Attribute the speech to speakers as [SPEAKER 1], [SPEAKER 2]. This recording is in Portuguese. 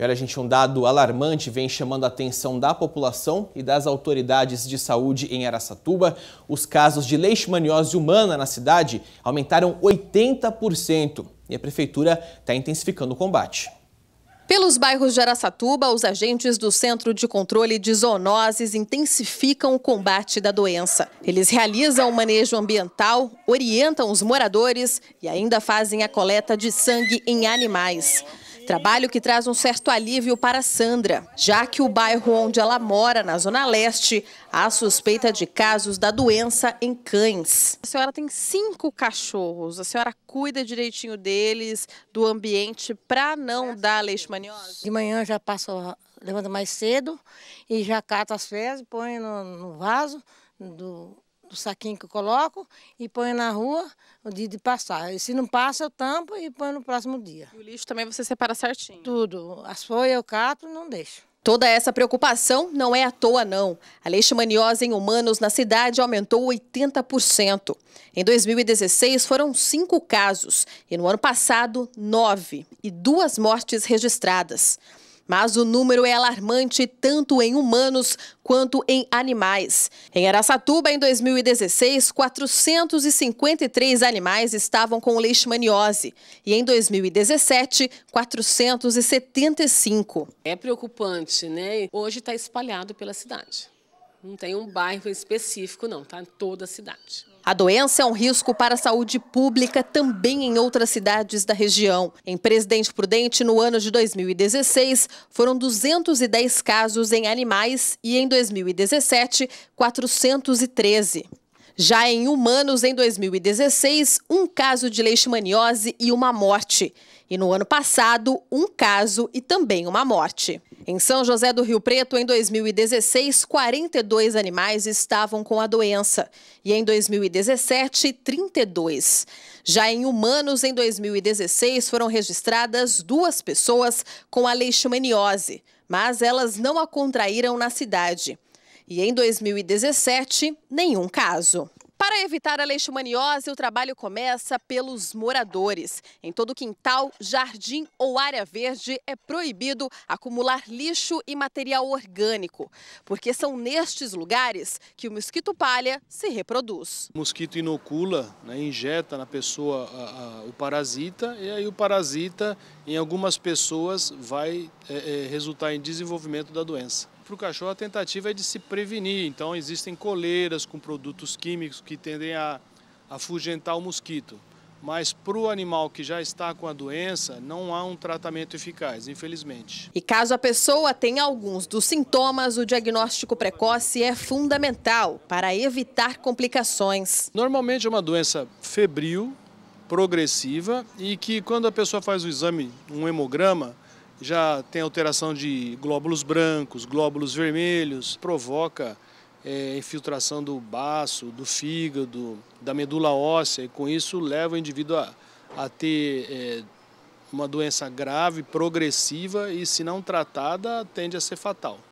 [SPEAKER 1] E olha, gente, um dado alarmante vem chamando a atenção da população e das autoridades de saúde em Aracatuba. Os casos de leishmaniose humana na cidade aumentaram 80% e a prefeitura está intensificando o combate.
[SPEAKER 2] Pelos bairros de Araçatuba, os agentes do Centro de Controle de Zoonoses intensificam o combate da doença. Eles realizam o manejo ambiental, orientam os moradores e ainda fazem a coleta de sangue em animais. Trabalho que traz um certo alívio para Sandra, já que o bairro onde ela mora, na Zona Leste, há suspeita de casos da doença em cães. A senhora tem cinco cachorros, a senhora cuida direitinho deles, do ambiente, para não dar leishmaniose? De manhã já passo, levanto mais cedo e já cato as fezes, põe no, no vaso do do saquinho que eu coloco e ponho na rua o dia de passar. E se não passa, eu tampo e ponho no próximo dia. E o lixo também você separa certinho? Tudo. As folhas eu cato não deixo. Toda essa preocupação não é à toa, não. A leishmaniose em humanos na cidade aumentou 80%. Em 2016, foram cinco casos e no ano passado, nove e duas mortes registradas mas o número é alarmante tanto em humanos quanto em animais. Em Araçatuba, em 2016, 453 animais estavam com leishmaniose e em 2017, 475. É preocupante, né? Hoje está espalhado pela cidade. Não tem um bairro específico, não, está em toda a cidade. A doença é um risco para a saúde pública também em outras cidades da região. Em Presidente Prudente, no ano de 2016, foram 210 casos em animais e em 2017, 413. Já em humanos, em 2016, um caso de leishmaniose e uma morte. E no ano passado, um caso e também uma morte. Em São José do Rio Preto, em 2016, 42 animais estavam com a doença. E em 2017, 32. Já em humanos, em 2016, foram registradas duas pessoas com a leishmaniose, mas elas não a contraíram na cidade e em 2017, nenhum caso. Para evitar a leishmaniose, o trabalho começa pelos moradores. Em todo quintal, jardim ou área verde é proibido acumular lixo e material orgânico, porque são nestes lugares que o mosquito palha se reproduz.
[SPEAKER 1] O mosquito inocula, né, injeta na pessoa a, a, o parasita e aí o parasita, em algumas pessoas, vai é, é, resultar em desenvolvimento da doença para o cachorro a tentativa é de se prevenir. Então existem coleiras com produtos químicos que tendem a afugentar o mosquito. Mas para o animal que já está com a doença, não há um tratamento eficaz, infelizmente.
[SPEAKER 2] E caso a pessoa tenha alguns dos sintomas, o diagnóstico precoce é fundamental para evitar complicações.
[SPEAKER 1] Normalmente é uma doença febril, progressiva e que quando a pessoa faz o exame, um hemograma, já tem alteração de glóbulos brancos, glóbulos vermelhos, provoca é, infiltração do baço, do fígado, da medula óssea, e com isso leva o indivíduo a, a ter é, uma doença grave, progressiva e, se não tratada, tende a ser fatal.